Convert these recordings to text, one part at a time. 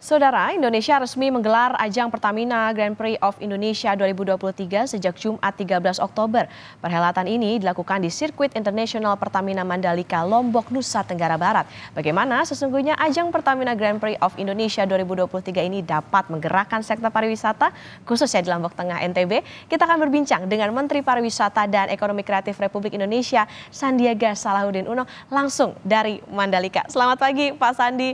Saudara, Indonesia resmi menggelar ajang Pertamina Grand Prix of Indonesia 2023 sejak Jumat 13 Oktober. Perhelatan ini dilakukan di Sirkuit Internasional Pertamina Mandalika, Lombok, Nusa Tenggara Barat. Bagaimana sesungguhnya ajang Pertamina Grand Prix of Indonesia 2023 ini dapat menggerakkan sektor pariwisata, khususnya di Lombok Tengah NTB? Kita akan berbincang dengan Menteri Pariwisata dan Ekonomi Kreatif Republik Indonesia, Sandiaga Salahuddin Uno, langsung dari Mandalika. Selamat pagi Pak Sandi.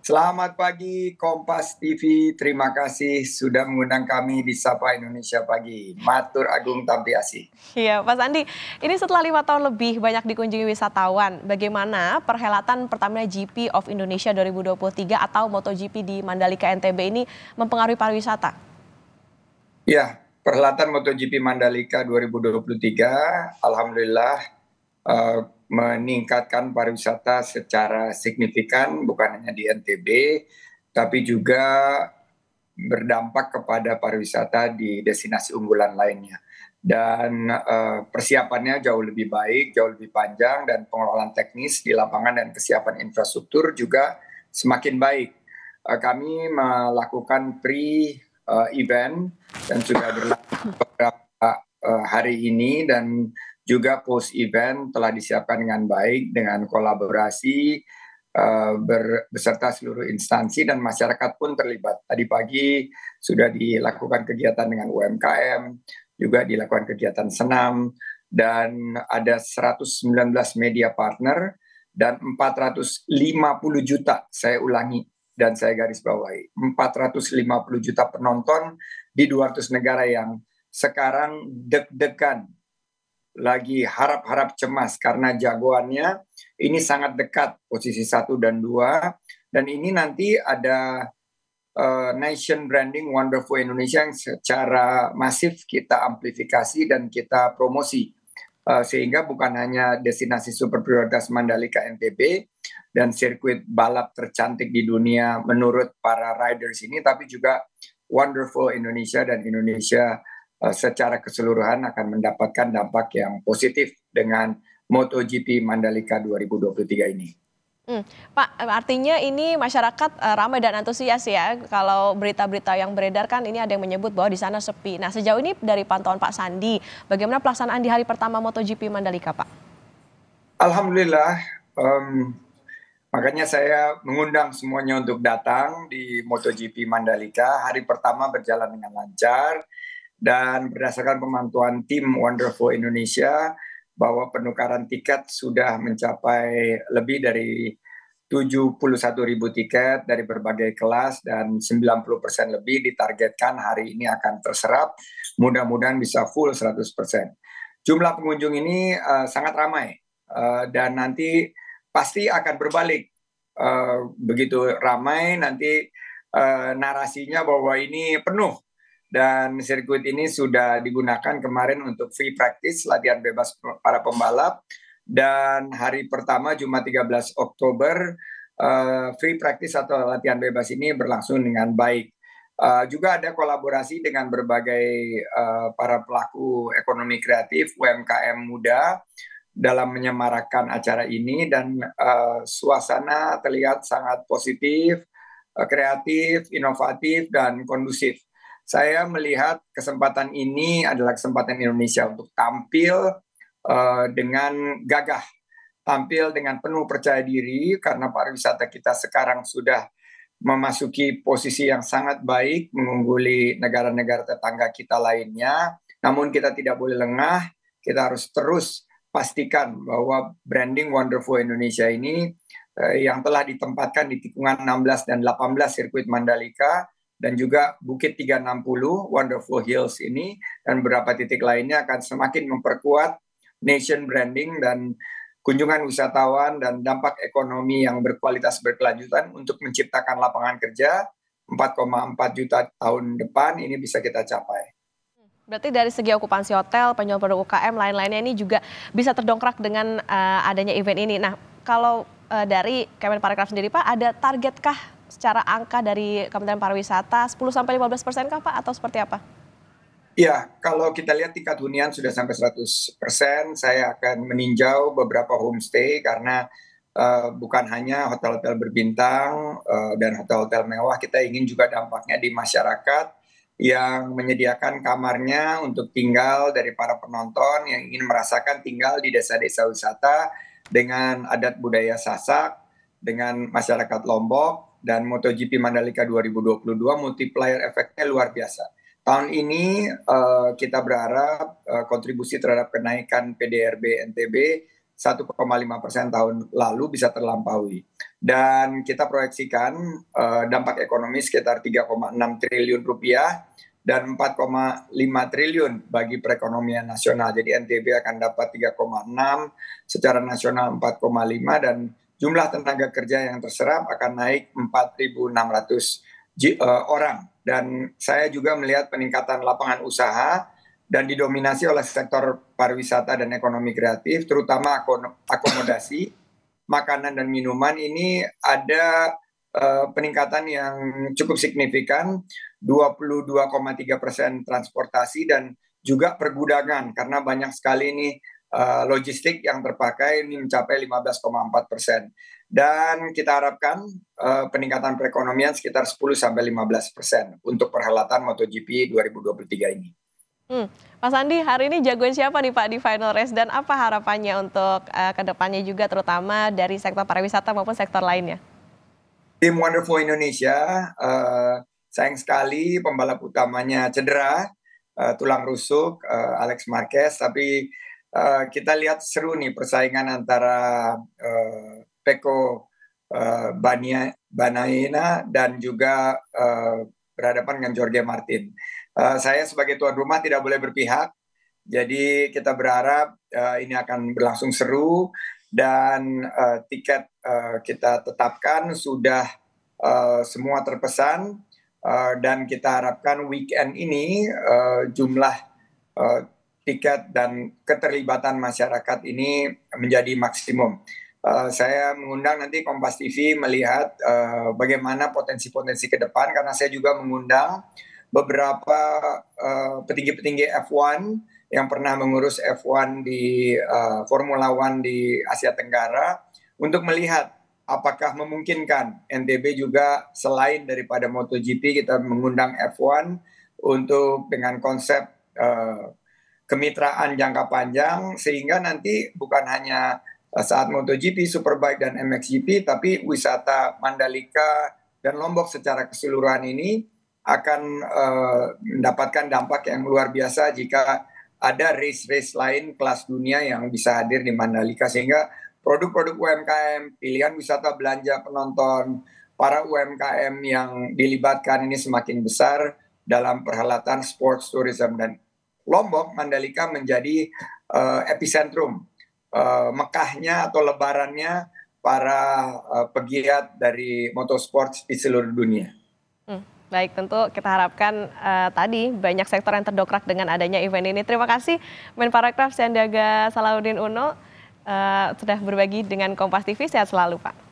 Selamat pagi Kompas TV. Terima kasih sudah mengundang kami di Sapa Indonesia Pagi. Matur Agung Tampiasi. Iya, Mas Andi. Ini setelah lima tahun lebih banyak dikunjungi wisatawan. Bagaimana perhelatan Pertamina GP of Indonesia 2023 atau MotoGP di Mandalika NTB ini mempengaruhi pariwisata? Ya, perhelatan MotoGP Mandalika 2023, Alhamdulillah uh, meningkatkan pariwisata secara signifikan bukan hanya di NTB tapi juga berdampak kepada pariwisata di destinasi unggulan lainnya dan uh, persiapannya jauh lebih baik, jauh lebih panjang dan pengelolaan teknis di lapangan dan kesiapan infrastruktur juga semakin baik. Uh, kami melakukan pre uh, event dan sudah berlangsung beberapa Eh, hari ini dan juga post event telah disiapkan dengan baik dengan kolaborasi eh, ber, beserta seluruh instansi dan masyarakat pun terlibat. Tadi pagi sudah dilakukan kegiatan dengan UMKM, juga dilakukan kegiatan senam, dan ada 119 media partner dan 450 juta, saya ulangi dan saya garis bawahi, 450 juta penonton di 200 negara yang sekarang deg-degan, lagi harap-harap cemas karena jagoannya ini sangat dekat posisi satu dan dua dan ini nanti ada uh, nation branding wonderful Indonesia yang secara masif kita amplifikasi dan kita promosi uh, sehingga bukan hanya destinasi super prioritas Mandalika NTB dan sirkuit balap tercantik di dunia menurut para riders ini tapi juga wonderful Indonesia dan Indonesia Eh, secara keseluruhan akan mendapatkan dampak yang positif dengan MotoGP Mandalika 2023 ini. Hmm, Pak, artinya ini masyarakat uh, ramai dan antusias ya. Kalau berita-berita yang beredar kan ini ada yang menyebut bahwa di sana sepi. Nah, sejauh ini dari pantauan Pak Sandi, bagaimana pelaksanaan di hari pertama MotoGP Mandalika, Pak? Alhamdulillah, um, makanya saya mengundang semuanya untuk datang di MotoGP Mandalika. Hari pertama berjalan dengan lancar dan berdasarkan pemantauan tim Wonderful Indonesia bahwa penukaran tiket sudah mencapai lebih dari 71 ribu tiket dari berbagai kelas dan 90 persen lebih ditargetkan hari ini akan terserap. Mudah-mudahan bisa full 100 persen. Jumlah pengunjung ini uh, sangat ramai uh, dan nanti pasti akan berbalik uh, begitu ramai nanti uh, narasinya bahwa ini penuh dan sirkuit ini sudah digunakan kemarin untuk free practice latihan bebas para pembalap dan hari pertama Jumat 13 Oktober uh, free practice atau latihan bebas ini berlangsung dengan baik. Uh, juga ada kolaborasi dengan berbagai uh, para pelaku ekonomi kreatif UMKM muda dalam menyemarakan acara ini dan uh, suasana terlihat sangat positif, uh, kreatif, inovatif dan kondusif saya melihat kesempatan ini adalah kesempatan Indonesia untuk tampil uh, dengan gagah, tampil dengan penuh percaya diri karena pariwisata kita sekarang sudah memasuki posisi yang sangat baik mengungguli negara-negara tetangga kita lainnya. Namun kita tidak boleh lengah, kita harus terus pastikan bahwa branding Wonderful Indonesia ini eh, yang telah ditempatkan di tikungan 16 dan 18 sirkuit Mandalika dan juga Bukit 360 Wonderful Hills ini dan beberapa titik lainnya akan semakin memperkuat nation branding dan kunjungan wisatawan dan dampak ekonomi yang berkualitas berkelanjutan untuk menciptakan lapangan kerja 4,4 juta tahun depan ini bisa kita capai. Berarti dari segi okupansi hotel, penjualan produk UKM, lain-lainnya ini juga bisa terdongkrak dengan uh, adanya event ini. Nah, kalau uh, dari Kemenparekraf sendiri Pak, ada targetkah secara angka dari Kementerian Pariwisata 10 sampai 15 persen kah Pak atau seperti apa? Ya, kalau kita lihat tingkat hunian sudah sampai 100 persen, saya akan meninjau beberapa homestay karena uh, bukan hanya hotel-hotel berbintang uh, dan hotel-hotel mewah, kita ingin juga dampaknya di masyarakat yang menyediakan kamarnya untuk tinggal dari para penonton yang ingin merasakan tinggal di desa-desa wisata dengan adat budaya Sasak, dengan masyarakat Lombok, dan MotoGP Mandalika 2022 multiplier efeknya luar biasa. Tahun ini uh, kita berharap uh, kontribusi terhadap kenaikan PDRB NTB 1,5 persen tahun lalu bisa terlampaui. Dan kita proyeksikan uh, dampak ekonomi sekitar 3,6 triliun rupiah dan 4,5 triliun bagi perekonomian nasional. Jadi NTB akan dapat 3,6 secara nasional 4,5 dan jumlah tenaga kerja yang terserap akan naik 4.600 eh, orang. Dan saya juga melihat peningkatan lapangan usaha dan didominasi oleh sektor pariwisata dan ekonomi kreatif, terutama akomodasi, makanan dan minuman ini ada uh, peningkatan yang cukup signifikan, 22,3 persen transportasi dan juga pergudangan karena banyak sekali ini Eh, logistik yang terpakai ini mencapai 15,4 persen. Dan kita harapkan uh, peningkatan perekonomian sekitar 10-15 persen untuk perhelatan MotoGP 2023 ini. Hmm. Mas Andi, hari ini jagoan siapa nih Pak di final race dan apa harapannya untuk uh, eh, kedepannya juga terutama dari sektor pariwisata maupun sektor lainnya? Tim Wonderful Indonesia, uh, sayang sekali pembalap utamanya cedera, uh, tulang rusuk, uh, Alex Marquez, tapi uh, kita lihat seru nih persaingan antara uh, Peko uh, Bania, Banaina dan juga uh, berhadapan dengan Jorge Martin. Uh, saya sebagai tuan rumah tidak boleh berpihak, jadi kita berharap uh, ini akan berlangsung seru dan uh, tiket uh, kita tetapkan sudah uh, semua terpesan uh, dan kita harapkan weekend ini uh, jumlah uh, tiket dan keterlibatan masyarakat ini menjadi maksimum. Uh, saya mengundang nanti Kompas TV melihat uh, bagaimana potensi-potensi ke depan karena saya juga mengundang beberapa eh, petinggi-petinggi uh, F1 yang pernah mengurus F1 di uh, Formula One di Asia Tenggara untuk melihat apakah memungkinkan NTB juga selain daripada MotoGP kita mengundang F1 untuk dengan konsep uh, kemitraan jangka panjang sehingga nanti bukan hanya eh, saat MotoGP, Superbike dan MXGP tapi wisata Mandalika dan Lombok secara keseluruhan ini akan uh, mendapatkan dampak yang luar biasa jika ada race-race lain kelas dunia yang bisa hadir di Mandalika sehingga produk-produk UMKM, pilihan wisata belanja penonton, para UMKM yang dilibatkan ini semakin besar dalam perhelatan sports tourism dan Lombok, Mandalika menjadi uh, epicentrum uh, Mekahnya atau lebarannya para uh, pegiat dari motorsport di seluruh dunia. Hmm, baik, tentu kita harapkan uh, tadi banyak sektor yang terdokrak dengan adanya event ini. Terima kasih Menparekraf Sandiaga Salahuddin Uno uh, sudah berbagi dengan Kompas TV. Sehat selalu Pak.